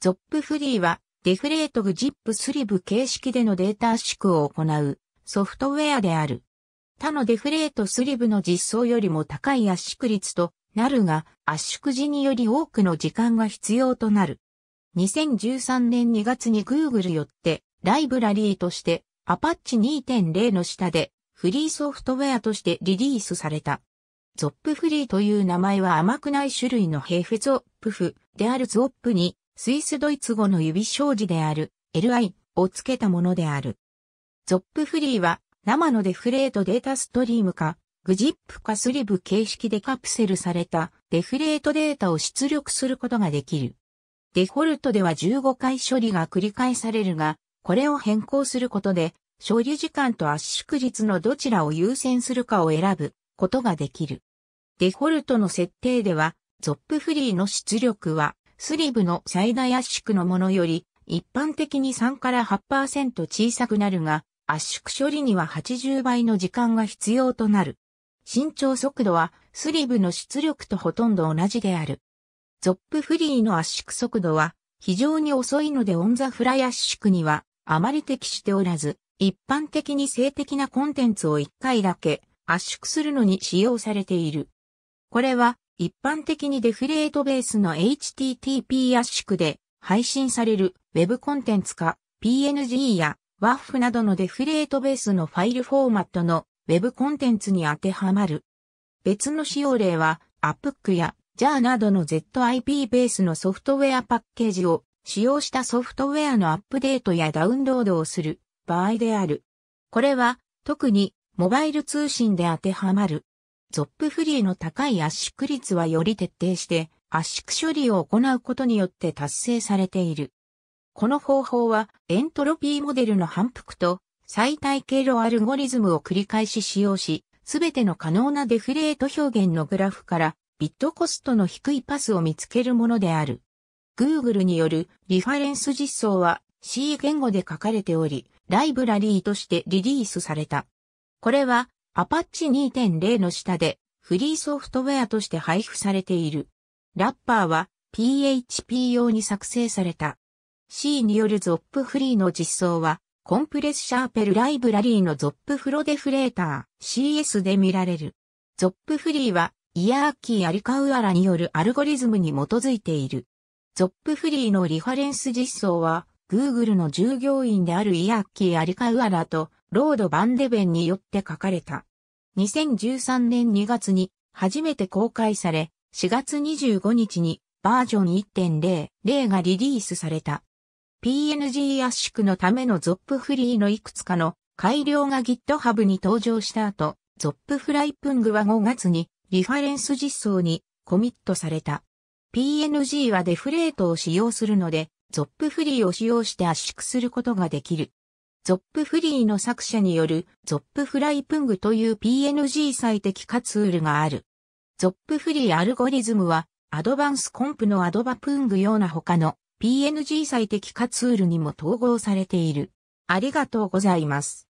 ゾップフリーは、デフレートグジップスリブ形式でのデータ圧縮を行うソフトウェアである。他のデフレートスリブの実装よりも高い圧縮率となるが、圧縮時により多くの時間が必要となる。2013年2月に Google よってライブラリーとしてアパッチ2.0の下でフリーソフトウェアとしてリリースされた。ゾップフリーという名前は甘くない種類のヘフゾップフであるゾップにスイスドイツ語の指障子である LI をつけたものである。ゾップフリーは生のデフレートデータストリームかグジップかスリブ形式でカプセルされたデフレートデータを出力することができる。デフォルトでは15回処理が繰り返されるが、これを変更することで、処理時間と圧縮率のどちらを優先するかを選ぶことができる。デフォルトの設定では、ゾップフリーの出力はスリブの最大圧縮のものより、一般的に3から8%小さくなるが、圧縮処理には80倍の時間が必要となる。伸長速度はスリブの出力とほとんど同じである。ゾップフリーの圧縮速度は非常に遅いのでオンザフライ圧縮にはあまり適しておらず、一般的に性的なコンテンツを1回だけ圧縮するのに使用されている。これは一般的にデフレートベースの HTTP 圧縮で配信される Web コンテンツか PNG や WAF などのデフレートベースのファイルフォーマットの Web コンテンツに当てはまる。別の使用例は APUC や JAR などの ZIP ベースのソフトウェアパッケージを使用したソフトウェアのアップデートやダウンロードをする場合である。これは特にモバイル通信で当てはまる。ゾップフリーの高い圧縮率はより徹底して圧縮処理を行うことによって達成されている。この方法はエントロピーモデルの反復と最大経路アルゴリズムを繰り返し使用し、すべての可能なデフレート表現のグラフからビットコストの低いパスを見つけるものである。Google によるリファレンス実装は C 言語で書かれており、ライブラリーとしてリリースされた。これはアパッチ2.0の下でフリーソフトウェアとして配布されている。ラッパーは PHP 用に作成された。C による ZOP フリーの実装はコンプレッシャーペルライブラリーの ZOP フロデフレーター CS で見られる。ZOP フリーはイヤーキーアリカウアラによるアルゴリズムに基づいている。ZOP フリーのリファレンス実装は Google の従業員であるイヤーキーアリカウアラとロード・バンデベンによって書かれた。2013年2月に初めて公開され、4月25日にバージョン1.00がリリースされた。PNG 圧縮のための ZOP フリーのいくつかの改良が GitHub に登場した後、ZOP フライプングは5月にリファレンス実装にコミットされた。PNG はデフレートを使用するので、ZOP フリーを使用して圧縮することができる。ゾップフリーの作者によるゾップフライプングという PNG 最適化ツールがある。ゾップフリーアルゴリズムはアドバンスコンプのアドバプングような他の PNG 最適化ツールにも統合されている。ありがとうございます。